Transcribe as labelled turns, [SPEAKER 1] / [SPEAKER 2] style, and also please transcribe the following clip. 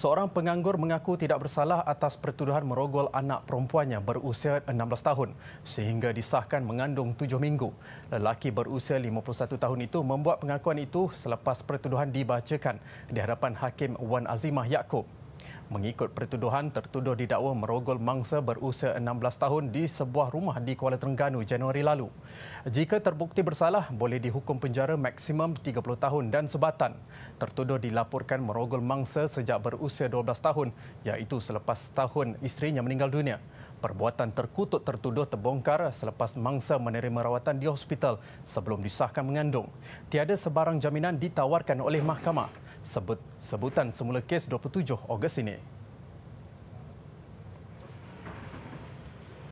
[SPEAKER 1] Seorang penganggur mengaku tidak bersalah atas pertuduhan merogol anak perempuannya berusia 16 tahun sehingga disahkan mengandung 7 minggu. Lelaki berusia 51 tahun itu membuat pengakuan itu selepas pertuduhan dibacakan di hadapan Hakim Wan Azimah Yaakob. Mengikut pertuduhan, tertuduh didakwa merogol mangsa berusia 16 tahun di sebuah rumah di Kuala Terengganu Januari lalu. Jika terbukti bersalah, boleh dihukum penjara maksimum 30 tahun dan sebatan. Tertuduh dilaporkan merogol mangsa sejak berusia 12 tahun, iaitu selepas tahun isterinya meninggal dunia. Perbuatan terkutuk tertuduh terbongkar selepas mangsa menerima rawatan di hospital sebelum disahkan mengandung. Tiada sebarang jaminan ditawarkan oleh mahkamah sebut, sebutan semula kes 27 Ogos ini.